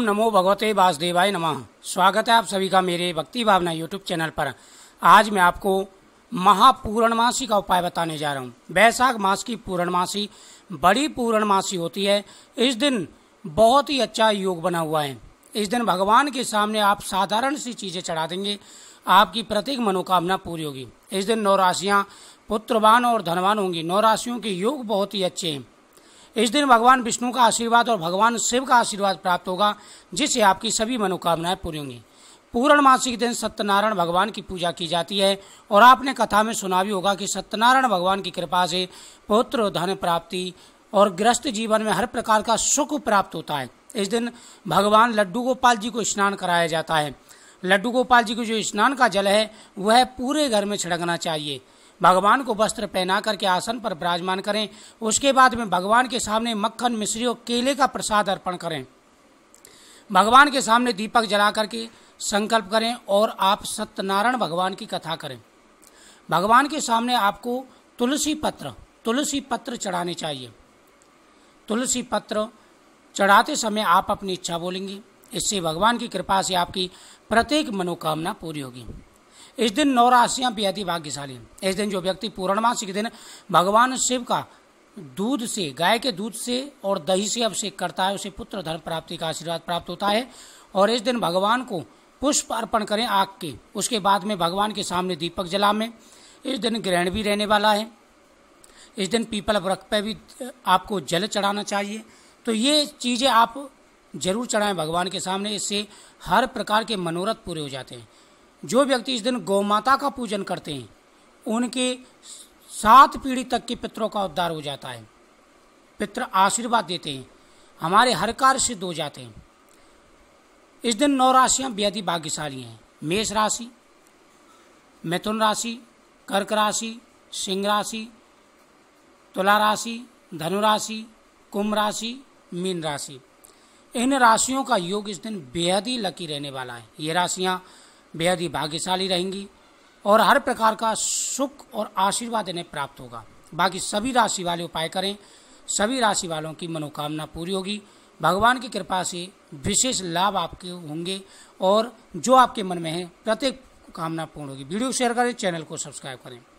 ओम नमो भगवते वासुदेवाय नमः स्वागत है आप सभी का मेरे भक्ति भावना यूट्यूब चैनल पर आज मैं आपको महापूर्णमासी का उपाय बताने जा रहा हूँ वैशाख मास की पूर्णमासी बड़ी पूर्णमासी होती है इस दिन बहुत ही अच्छा योग बना हुआ है इस दिन भगवान के सामने आप साधारण सी चीजें चढ़ा देंगे आपकी प्रत्येक मनोकामना पूरी होगी इस दिन नौ राशियाँ पुत्रवान और धनवान होंगी नौ राशियों के योग बहुत ही अच्छे हैं इस दिन भगवान विष्णु का आशीर्वाद और भगवान शिव का आशीर्वाद प्राप्त होगा जिससे आपकी सभी मनोकामनाएं पूरी होंगी पूर्णमासी के दिन सत्यनारायण भगवान की पूजा की जाती है और आपने कथा में सुना भी होगा कि सत्यनारायण भगवान की कृपा से पुत्र धन प्राप्ति और ग्रस्त जीवन में हर प्रकार का सुख प्राप्त होता है इस दिन भगवान लड्डू गोपाल जी को स्नान कराया जाता है लड्डू गोपाल जी को जो स्नान का जल है वह पूरे घर में छिड़कना चाहिए भगवान को वस्त्र पहना करके आसन पर विराजमान करें उसके बाद में भगवान के सामने मक्खन मिश्री और केले का प्रसाद अर्पण करें भगवान के सामने दीपक जला करके संकल्प करें और आप सत्यनारायण भगवान की कथा करें भगवान के सामने आपको तुलसी पत्र तुलसी पत्र चढ़ाने चाहिए तुलसी पत्र चढ़ाते समय आप अपनी इच्छा बोलेंगे इससे भगवान की कृपा से आपकी प्रत्येक मनोकामना पूरी होगी इस दिन नौराशियाँ बेहद ही भाग्यशाली हैं इस दिन जो व्यक्ति पूर्णमासी के दिन भगवान शिव का दूध से गाय के दूध से और दही से अभिषेक करता है उसे पुत्र धन प्राप्ति का आशीर्वाद प्राप्त होता है और इस दिन भगवान को पुष्प अर्पण करें आग के उसके बाद में भगवान के सामने दीपक जला में इस दिन ग्रहण भी रहने वाला है इस दिन पीपल वृक्ष पर भी आपको जल चढ़ाना चाहिए तो ये चीज़ें आप जरूर चढ़ाएं भगवान के सामने इससे हर प्रकार के मनोरथ पूरे हो जाते हैं जो व्यक्ति इस दिन गौमाता का पूजन करते हैं उनके सात पीढ़ी तक के पितरों का उद्धार हो जाता है पितर आशीर्वाद देते हैं हमारे हर कार्य सिद्ध हो जाते हैं इस दिन नौ राशियां बेहद ही भाग्यशाली हैं मेष राशि मिथुन राशि कर्क राशि सिंह राशि तुला राशि धनु राशि कुंभ राशि मीन राशि इन राशियों का योग इस दिन बेहद ही लकी रहने वाला है ये राशियां बेहद ही भाग्यशाली रहेंगी और हर प्रकार का सुख और आशीर्वाद इन्हें प्राप्त होगा बाकी सभी राशि वाले उपाय करें सभी राशि वालों की मनोकामना पूरी होगी भगवान की कृपा से विशेष लाभ आपके होंगे और जो आपके मन में है प्रत्येक कामना पूर्ण होगी वीडियो शेयर करें चैनल को सब्सक्राइब करें